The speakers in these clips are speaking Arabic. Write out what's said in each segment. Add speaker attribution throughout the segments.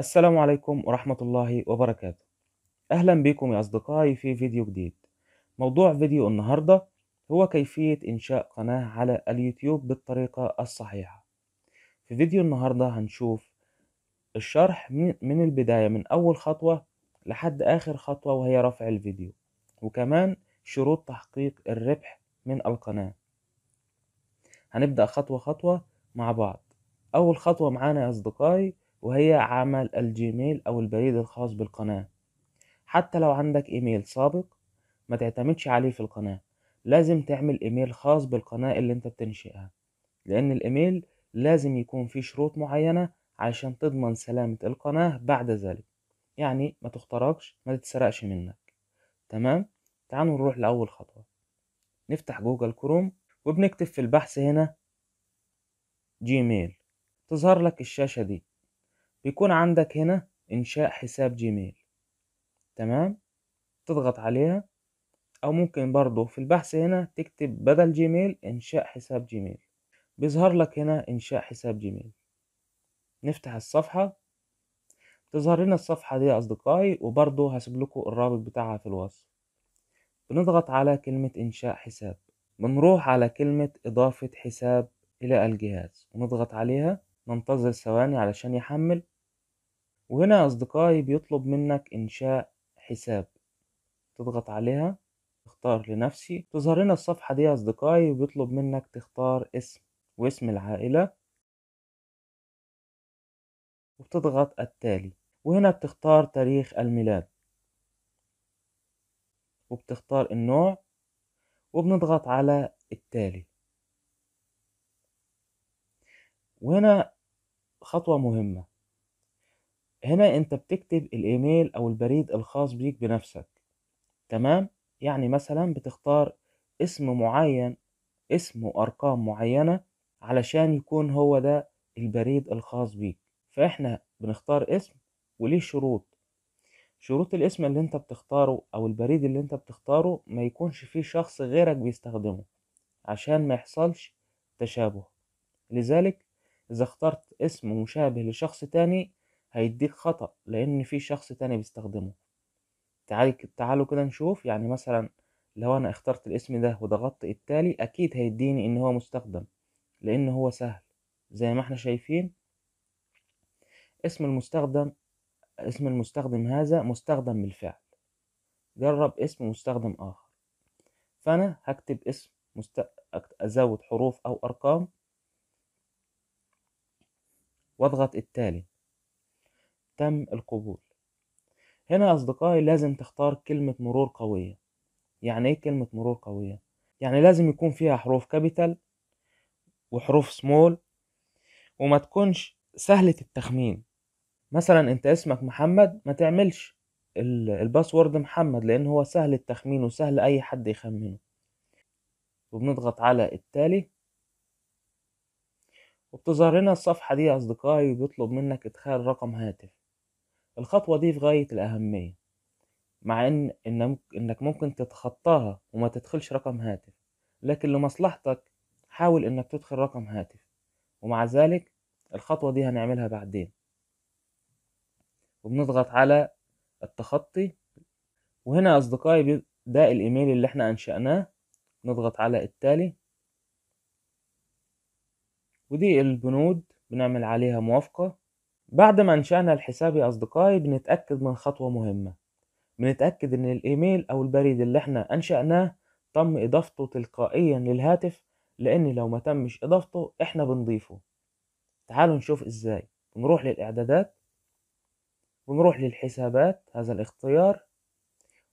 Speaker 1: السلام عليكم ورحمة الله وبركاته أهلا بكم يا أصدقائي في فيديو جديد موضوع فيديو النهاردة هو كيفية إنشاء قناة على اليوتيوب بالطريقة الصحيحة في فيديو النهاردة هنشوف الشرح من البداية من أول خطوة لحد آخر خطوة وهي رفع الفيديو وكمان شروط تحقيق الربح من القناة هنبدأ خطوة خطوة مع بعض أول خطوة معانا يا أصدقائي وهي عمل الجيميل أو البريد الخاص بالقناة حتى لو عندك إيميل سابق ما تعتمدش عليه في القناة لازم تعمل إيميل خاص بالقناة اللي أنت بتنشئها لأن الإيميل لازم يكون فيه شروط معينة عشان تضمن سلامة القناة بعد ذلك يعني ما تخترقش ما تتسرقش منك تمام تعالوا نروح لأول خطوة نفتح جوجل كروم وبنكتب في البحث هنا جيميل تظهر لك الشاشة دي بيكون عندك هنا إنشاء حساب جيميل تمام تضغط عليها أو ممكن برضه في البحث هنا تكتب بدل جيميل إنشاء حساب جيميل بيظهر لك هنا إنشاء حساب جيميل نفتح الصفحة تظهر لنا الصفحة دي يا أصدقائي وبرضه هسيب لكم الرابط بتاعها في الوصف بنضغط على كلمة إنشاء حساب بنروح على كلمة إضافة حساب إلى الجهاز ونضغط عليها ننتظر ثواني علشان يحمل وهنا أصدقائي بيطلب منك إنشاء حساب تضغط عليها تختار لنفسي تظهر لنا الصفحة دي يا أصدقائي وبيطلب منك تختار اسم واسم العائلة وتضغط التالي وهنا بتختار تاريخ الميلاد وبتختار النوع وبنضغط على التالي وهنا خطوة مهمة هنا انت بتكتب الايميل او البريد الخاص بيك بنفسك تمام يعني مثلا بتختار اسم معين اسم وارقام معينة علشان يكون هو ده البريد الخاص بيك فاحنا بنختار اسم وليه شروط شروط الاسم اللي انت بتختاره او البريد اللي انت بتختاره ما يكونش فيه شخص غيرك بيستخدمه عشان ما يحصلش تشابه لذلك اذا اخترت اسم مشابه لشخص تاني هيديك خطأ لأن في شخص تاني بيستخدمه تعالي تعالوا كده نشوف يعني مثلا لو أنا اخترت الاسم ده وضغطت التالي أكيد هيديني إن هو مستخدم لأن هو سهل زي ما احنا شايفين اسم المستخدم اسم المستخدم هذا مستخدم بالفعل جرب اسم مستخدم آخر فأنا هكتب اسم مست... أزود حروف أو أرقام واضغط التالي تم القبول هنا أصدقائي لازم تختار كلمة مرور قوية يعني إيه كلمة مرور قوية؟ يعني لازم يكون فيها حروف كابيتال وحروف سمول وما تكونش سهلة التخمين مثلا انت اسمك محمد ما تعملش الباسورد محمد لان هو سهل التخمين وسهل اي حد يخمنه وبنضغط على التالي وبتظهر لنا الصفحة دي يا أصدقائي وبيطلب منك إدخال رقم هاتف الخطوة دي في غاية الأهمية مع إن إنك ممكن تتخطاها وما تدخلش رقم هاتف لكن لمصلحتك حاول إنك تدخل رقم هاتف ومع ذلك الخطوة دي هنعملها بعدين وبنضغط على التخطي وهنا أصدقائي ده الإيميل اللي احنا أنشأناه نضغط على التالي ودي البنود بنعمل عليها موافقة بعد ما أنشأنا الحساب يا أصدقائي بنتأكد من خطوة مهمة بنتأكد إن الإيميل أو البريد اللي إحنا أنشأناه تم إضافته تلقائيا للهاتف لأن لو ما تمش إضافته إحنا بنضيفه تعالوا نشوف إزاي بنروح للإعدادات ونروح للحسابات هذا الاختيار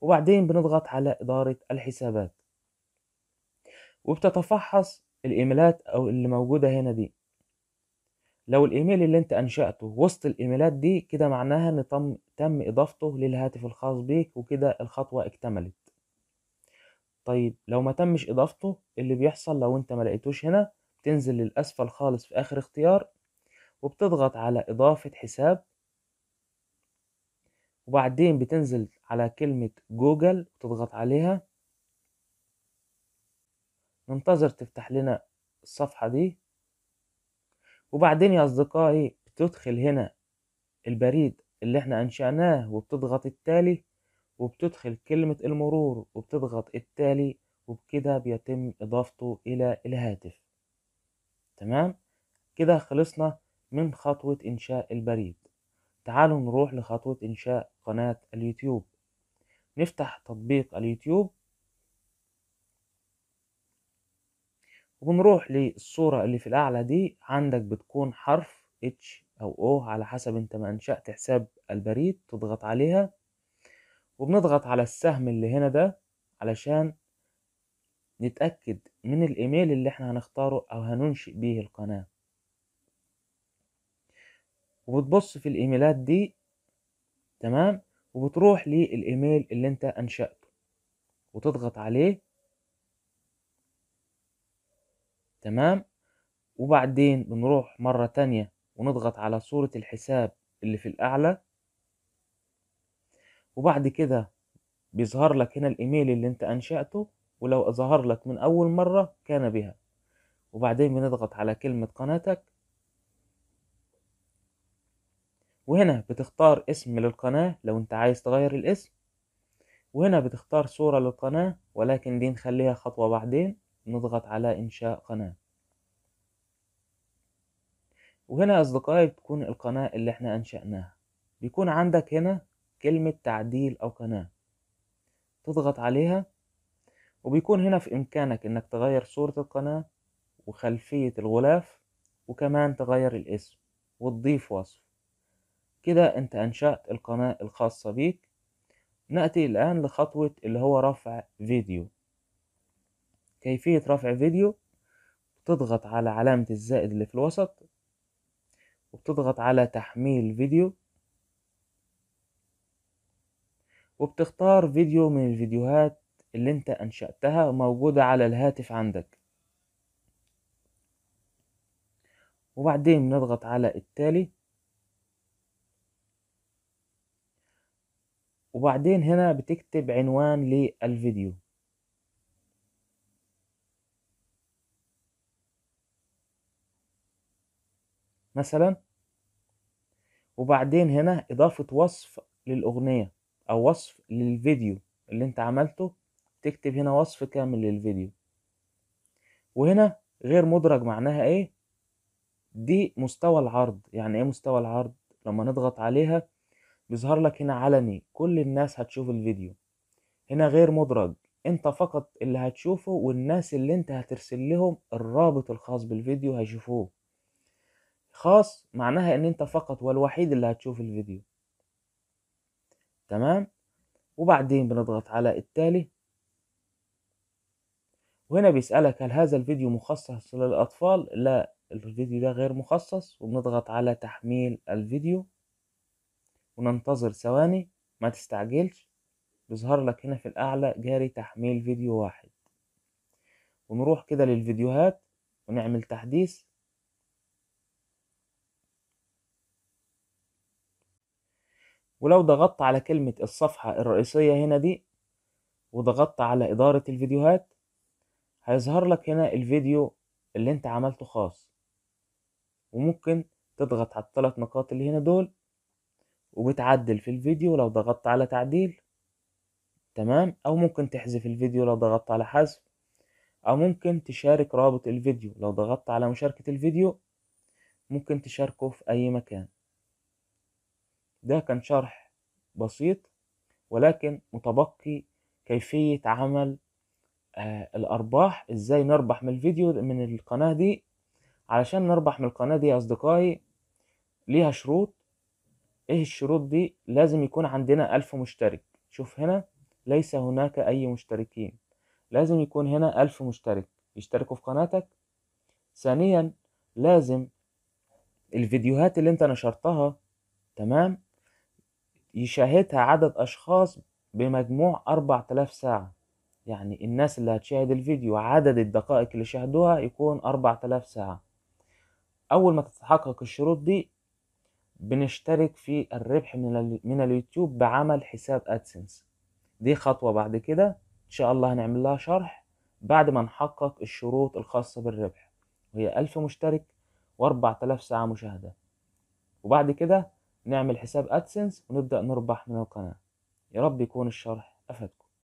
Speaker 1: وبعدين بنضغط على إدارة الحسابات وبتتفحص الإيميلات أو اللي موجودة هنا دي لو الايميل اللي انت انشاته وسط الايميلات دي كده معناها ان تم تم اضافته للهاتف الخاص بيك وكده الخطوه اكتملت طيب لو ما تمش اضافته اللي بيحصل لو انت ما لقيتوش هنا بتنزل للاسفل خالص في اخر اختيار وبتضغط على اضافه حساب وبعدين بتنزل على كلمه جوجل وتضغط عليها ننتظر تفتح لنا الصفحه دي وبعدين يا أصدقائي بتدخل هنا البريد اللي احنا أنشأناه وبتضغط التالي وبتدخل كلمة المرور وبتضغط التالي وبكده بيتم إضافته إلى الهاتف تمام كده خلصنا من خطوة إنشاء البريد تعالوا نروح لخطوة إنشاء قناة اليوتيوب نفتح تطبيق اليوتيوب وبنروح للصورة اللي في الأعلى دي عندك بتكون حرف H أو O على حسب أنت ما أنشأت حساب البريد تضغط عليها وبنضغط على السهم اللي هنا ده علشان نتأكد من الإيميل اللي احنا هنختاره أو هننشئ بيه القناة وبتبص في الإيميلات دي تمام وبتروح للإيميل اللي انت أنشأته وتضغط عليه تمام وبعدين بنروح مرة تانية ونضغط على صورة الحساب اللي في الأعلى وبعد كده بيظهر لك هنا الإيميل اللي أنت أنشأته ولو ظهر لك من أول مرة كان بها وبعدين بنضغط على كلمة قناتك وهنا بتختار اسم للقناة لو أنت عايز تغير الاسم وهنا بتختار صورة للقناة ولكن دي نخليها خطوة بعدين نضغط على إنشاء قناة وهنا أصدقائي بتكون القناة اللي احنا أنشأناها بيكون عندك هنا كلمة تعديل أو قناة تضغط عليها وبيكون هنا في إمكانك إنك تغير صورة القناة وخلفية الغلاف وكمان تغير الاسم وتضيف وصف كده أنت أنشأت القناة الخاصة بيك نأتي الآن لخطوة اللي هو رفع فيديو كيفية رفع فيديو بتضغط على علامة الزائد اللي في الوسط وبتضغط على تحميل فيديو وبتختار فيديو من الفيديوهات اللي انت انشأتها موجودة على الهاتف عندك وبعدين نضغط على التالي وبعدين هنا بتكتب عنوان للفيديو مثلا وبعدين هنا إضافة وصف للأغنية أو وصف للفيديو اللي أنت عملته تكتب هنا وصف كامل للفيديو وهنا غير مدرج معناها إيه دي مستوى العرض يعني إيه مستوى العرض لما نضغط عليها بيظهر لك هنا علني كل الناس هتشوف الفيديو هنا غير مدرج انت فقط اللي هتشوفه والناس اللي انت هترسل لهم الرابط الخاص بالفيديو هيشوفوه خاص معناها ان انت فقط والوحيد اللي هتشوف الفيديو تمام وبعدين بنضغط على التالي وهنا بيسألك هل هذا الفيديو مخصص للأطفال لا الفيديو ده غير مخصص وبنضغط على تحميل الفيديو وننتظر ثواني ما تستعجلش بيظهر لك هنا في الأعلى جاري تحميل فيديو واحد ونروح كده للفيديوهات ونعمل تحديث ولو ضغطت على كلمة الصفحة الرئيسية هنا دي وضغطت على إدارة الفيديوهات هيظهر لك هنا الفيديو اللي انت عملته خاص وممكن تضغط على الثلاث نقاط اللي هنا دول وبتعدل في الفيديو لو ضغطت على تعديل تمام او ممكن تحذف الفيديو لو ضغطت على حذف او ممكن تشارك رابط الفيديو لو ضغطت على مشاركة الفيديو ممكن تشاركه في اي مكان ده كان شرح بسيط ولكن متبقي كيفية عمل آه الأرباح إزاي نربح من الفيديو من القناة دي علشان نربح من القناة دي يا أصدقائي ليها شروط إيه الشروط دي لازم يكون عندنا ألف مشترك شوف هنا ليس هناك أي مشتركين لازم يكون هنا ألف مشترك يشتركوا في قناتك ثانيا لازم الفيديوهات اللي انت نشرتها تمام يشاهدها عدد أشخاص بمجموع 4000 ساعة يعني الناس اللي هتشاهد الفيديو عدد الدقائق اللي شاهدوها يكون 4000 ساعة أول ما تتحقق الشروط دي بنشترك في الربح من, من اليوتيوب بعمل حساب أدسنس دي خطوة بعد كده إن شاء الله هنعمل لها شرح بعد ما نحقق الشروط الخاصة بالربح وهي ألف مشترك وأربعة آلاف ساعة مشاهدة وبعد كده نعمل حساب ادسنس ونبدأ نربح من القناة يا رب يكون الشرح أفدكم